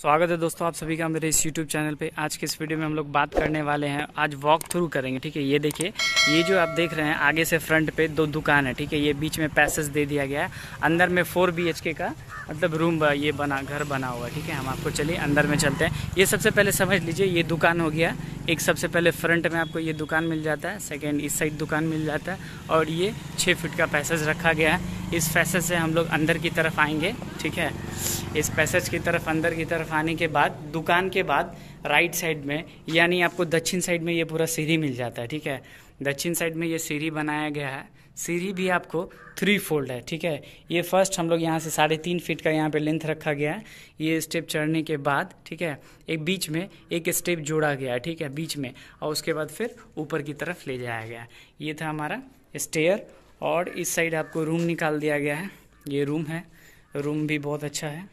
स्वागत है दोस्तों आप सभी का मेरे इस YouTube चैनल पे आज के इस वीडियो में हम लोग बात करने वाले हैं आज वॉक थ्रू करेंगे ठीक है ये देखिए ये जो आप देख रहे हैं आगे से फ्रंट पे दो दुकान है ठीक है ये बीच में पैसेज दे दिया गया है अंदर में फोर बी का मतलब रूम ये बना घर बना हुआ है ठीक है हम आपको चलिए अंदर में चलते हैं ये सबसे पहले समझ लीजिए ये दुकान हो गया एक सबसे पहले फ्रंट में आपको ये दुकान मिल जाता है सेकेंड इस साइड दुकान मिल जाता है और ये छः फिट का पैसेज रखा गया है इस पैसेज से हम लोग अंदर की तरफ आएंगे ठीक है इस पैसेज की तरफ अंदर की तरफ आने के बाद दुकान के बाद राइट साइड में यानी आपको दक्षिण साइड में ये पूरा सीढ़ी मिल जाता है ठीक है दक्षिण साइड में ये सीढ़ी बनाया गया है सीढ़ी भी आपको थ्री फोल्ड है ठीक है ये फर्स्ट हम लोग यहाँ से साढ़े तीन फीट का यहाँ पे लेंथ रखा गया है ये स्टेप चढ़ने के बाद ठीक है एक बीच में एक स्टेप जोड़ा गया है ठीक है बीच में और उसके बाद फिर ऊपर की तरफ ले जाया गया ये था हमारा स्टेयर और इस साइड आपको रूम निकाल दिया गया है ये रूम है रूम भी बहुत अच्छा है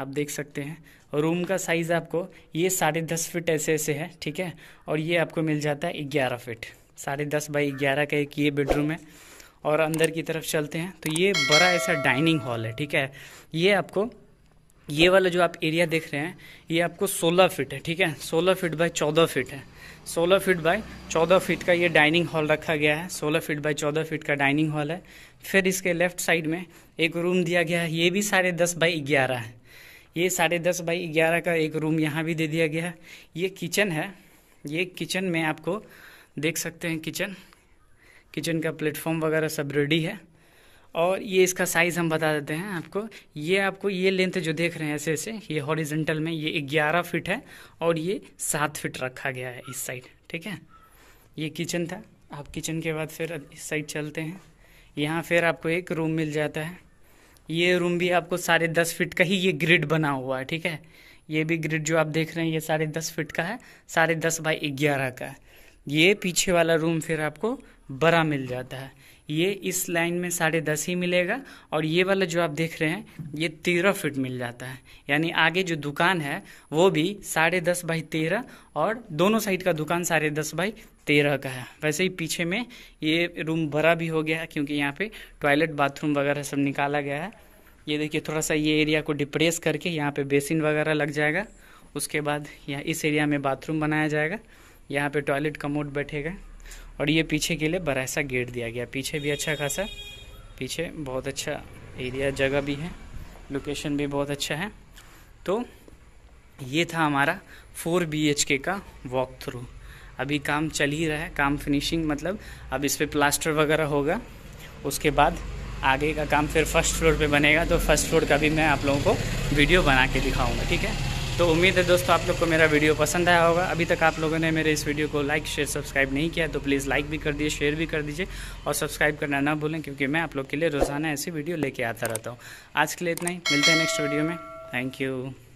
आप देख सकते हैं रूम का साइज़ आपको ये साढ़े दस फिट ऐसे ऐसे है ठीक है और ये आपको मिल जाता है ग्यारह फिट साढ़े दस बाई ग्यारह का एक ये बेडरूम है और अंदर की तरफ चलते हैं तो ये बड़ा ऐसा डाइनिंग हॉल है ठीक है ये आपको ये वाला जो आप एरिया देख रहे हैं ये आपको 16 फीट है ठीक है 16 फीट बाय 14 फीट है 16 फीट बाय 14 फीट का ये डाइनिंग हॉल रखा गया है 16 फीट बाय 14 फीट का डाइनिंग हॉल है फिर इसके लेफ्ट साइड में एक रूम दिया गया है ये भी साढ़े दस बाई ग्यारह है ये साढ़े दस बाई ग्यारह का एक रूम यहाँ भी दे दिया गया है ये किचन है ये किचन में आपको देख सकते हैं किचन किचन का प्लेटफॉर्म वगैरह सब रेडी है और ये इसका साइज़ हम बता देते हैं आपको ये आपको ये लेंथ जो देख रहे हैं ऐसे ऐसे ये हॉरिजेंटल में ये ग्यारह फिट है और ये सात फिट रखा गया है इस साइड ठीक है ये किचन था आप किचन के बाद फिर इस साइड चलते हैं यहाँ फिर आपको एक रूम मिल जाता है ये रूम भी आपको साढ़े दस फिट का ही ये ग्रिड बना हुआ है ठीक है ये भी ग्रिड जो आप देख रहे हैं ये साढ़े दस फिट का है साढ़े दस बाई ग्यारह का है ये पीछे वाला रूम फिर आपको बड़ा मिल जाता है ये इस लाइन में साढ़े दस ही मिलेगा और ये वाला जो आप देख रहे हैं ये तेरह फीट मिल जाता है यानी आगे जो दुकान है वो भी साढ़े दस बाई तेरह और दोनों साइड का दुकान साढ़े दस बाई तेरह का है वैसे ही पीछे में ये रूम बड़ा भी हो गया है क्योंकि यहाँ पे टॉयलेट बाथरूम वगैरह सब निकाला गया है ये देखिए थोड़ा सा ये एरिया को डिप्रेस करके यहाँ पर बेसिन वगैरह लग जाएगा उसके बाद यहाँ इस एरिया में बाथरूम बनाया जाएगा यहाँ पर टॉयलेट कमोड बैठेगा और ये पीछे के लिए बड़ा सा गेट दिया गया पीछे भी अच्छा खासा पीछे बहुत अच्छा एरिया जगह भी है लोकेशन भी बहुत अच्छा है तो ये था हमारा फोर बी का वॉक थ्रू अभी काम चल ही रहा है काम फिनिशिंग मतलब अब इस पर प्लास्टर वगैरह होगा उसके बाद आगे का काम फिर फर्स्ट फ्लोर पे बनेगा तो फर्स्ट फ्लोर का भी मैं आप लोगों को वीडियो बना के दिखाऊंगा ठीक है तो उम्मीद है दोस्तों आप लोग को मेरा वीडियो पसंद आया होगा अभी तक आप लोगों ने मेरे इस वीडियो को लाइक शेयर सब्सक्राइब नहीं किया तो प्लीज़ लाइक भी कर दीजिए शेयर भी कर दीजिए और सब्सक्राइब करना ना भूलें क्योंकि मैं आप लोग के लिए रोज़ाना ऐसी वीडियो लेके आता रहता हूँ आज के लिए इतना ही मिलते हैं नेक्स्ट वीडियो में थैंक यू